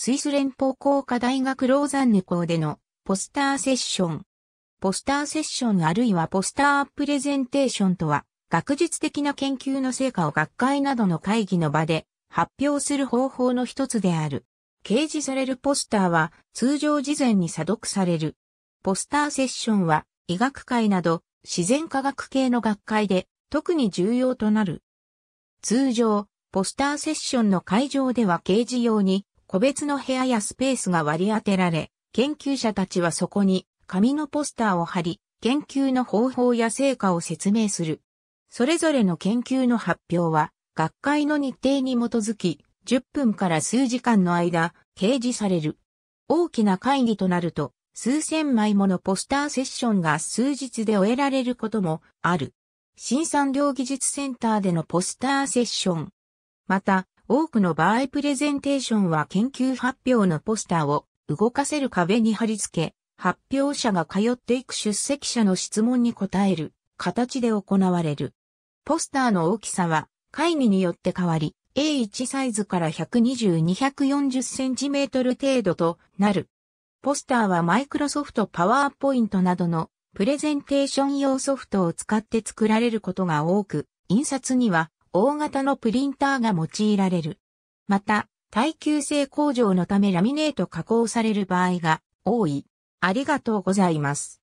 スイス連邦工科大学ローザンヌ校でのポスターセッション。ポスターセッションあるいはポスタープレゼンテーションとは、学術的な研究の成果を学会などの会議の場で発表する方法の一つである。掲示されるポスターは通常事前に査読される。ポスターセッションは医学会など自然科学系の学会で特に重要となる。通常、ポスターセッションの会場では掲示用に個別の部屋やスペースが割り当てられ、研究者たちはそこに紙のポスターを貼り、研究の方法や成果を説明する。それぞれの研究の発表は、学会の日程に基づき、10分から数時間の間、掲示される。大きな会議となると、数千枚ものポスターセッションが数日で終えられることもある。新産業技術センターでのポスターセッション。また、多くの場合プレゼンテーションは研究発表のポスターを動かせる壁に貼り付け、発表者が通っていく出席者の質問に答える形で行われる。ポスターの大きさは会議によって変わり、A1 サイズから120-240センチメートル程度となる。ポスターはマイクロソフトパワーポイントなどのプレゼンテーション用ソフトを使って作られることが多く、印刷には大型のプリンターが用いられる。また、耐久性向上のためラミネート加工される場合が多い。ありがとうございます。